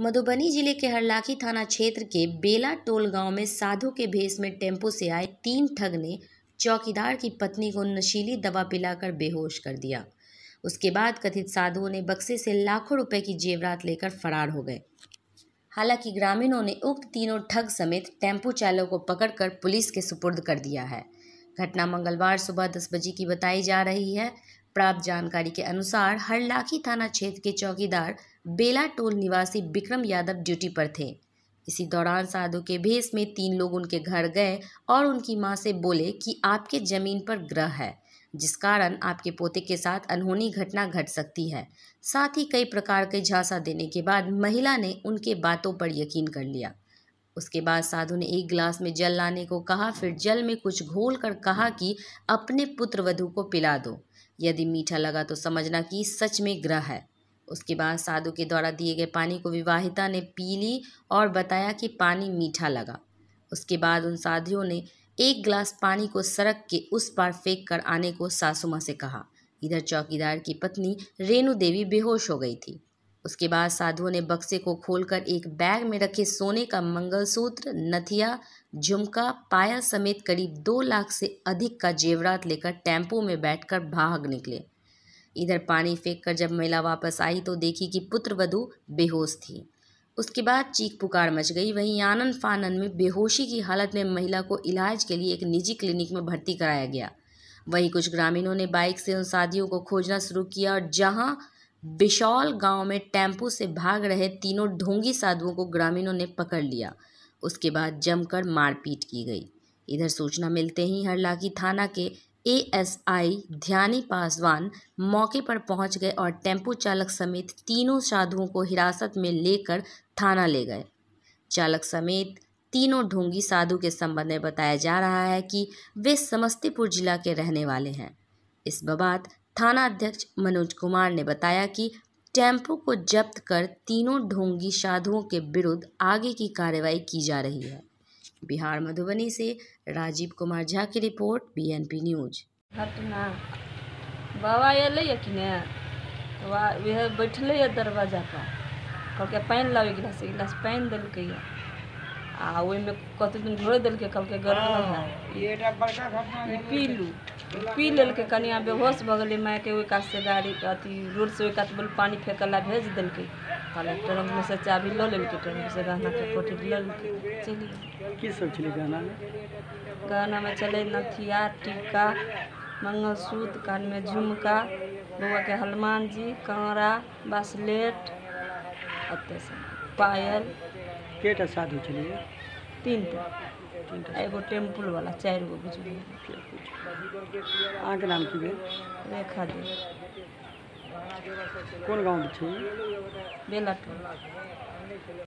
मधुबनी जिले के हरलाखी थाना क्षेत्र के बेला टोल गांव में साधु के भेस में टेम्पो से आए तीन ठग ने चौकीदार की पत्नी को नशीली दवा पिलाकर बेहोश कर दिया उसके बाद कथित साधुओं ने बक्से से लाखों रुपए की जेवरात लेकर फरार हो गए हालांकि ग्रामीणों ने उक्त तीनों ठग समेत टेम्पो चालक को पकड़कर पुलिस के सुपुर्द कर दिया है घटना मंगलवार सुबह दस बजे की बताई जा रही है प्राप्त जानकारी के अनुसार हरलाखी थाना क्षेत्र के चौकीदार बेला टोल निवासी विक्रम यादव ड्यूटी पर थे इसी दौरान साधु के भेस में तीन लोग उनके घर गए और उनकी मां से बोले कि आपके जमीन पर ग्रह है जिस कारण आपके पोते के साथ अनहोनी घटना घट सकती है साथ ही कई प्रकार के झांसा देने के बाद महिला ने उनके बातों पर यकीन कर लिया उसके बाद साधु ने एक गिलास में जल लाने को कहा फिर जल में कुछ घोल कर कहा कि अपने पुत्र वधु को पिला दो यदि मीठा लगा तो समझना कि सच में ग्रह है उसके बाद साधु के द्वारा दिए गए पानी को विवाहिता ने पी ली और बताया कि पानी मीठा लगा उसके बाद उन साधुओं ने एक गिलास पानी को सड़क के उस पार फेंक कर आने को सासू माँ से कहा इधर चौकीदार की पत्नी रेणु देवी बेहोश हो गई थी उसके बाद साधुओं ने बक्से को खोलकर एक बैग में रखे सोने का मंगलसूत्र नथिया झुमका पायल समेत करीब दो लाख से अधिक का जेवरात लेकर टेम्पो में बैठकर भाग निकले इधर पानी फेंक कर जब महिला वापस आई तो देखी कि पुत्र वधु बेहोश थी उसके बाद चीख पुकार मच गई वहीं आनंद फानंद में बेहोशी की हालत में महिला को इलाज के लिए एक निजी क्लिनिक में भर्ती कराया गया वहीं कुछ ग्रामीणों ने बाइक से उन शादियों को खोजना शुरू किया और जहां बिशौल गांव में टेम्पो से भाग रहे तीनों ढोंगी साधुओं को ग्रामीणों ने पकड़ लिया उसके बाद जमकर मारपीट की गई इधर सूचना मिलते ही हरलाकी थाना के एएसआई ध्यानी पासवान मौके पर पहुंच गए और टेम्पो चालक समेत तीनों साधुओं को हिरासत में लेकर थाना ले गए चालक समेत तीनों ढोंगी साधु के संबंध में बताया जा रहा है कि वे समस्तीपुर जिला के रहने वाले हैं इस बबात थाना अध्यक्ष मनोज कुमार ने बताया कि टेम्पो को जब्त कर तीनों ढोंगी साधुओं के विरुद्ध आगे की कार्रवाई की जा रही है बिहार मधुबनी से राजीव कुमार झा की रिपोर्ट बीएनपी न्यूज घटना बाबा अल कि वह बैठल दरवाजा पर कहल पानी लाबे गिलास गिलास पानि दिल्क आ ओहिमे कत दिन दिल्क पी लू पी लल के कनिया बेहोश भऽ गेलै मायके ओहि से गाड़ी अथी रोडसँ ओहि कात बोल पानी फेकय लए भेज देलकै कहलक ट्रंकमे सँ चाभी लऽ लेलकै ट्रंक से गहना के लेलकै चलि की सब छलै गहनामे गहनामे छलै नथिया टीका कान में झुमका के हनुमान जी काँड़ा बासलेट एतेक पायल केटा साधु चलिए তিনটা एगो टेम्पुल वाला चार गो बुझल अहाँके नाम की भेल रेखा दे कोन गाँव छी बेलाटोल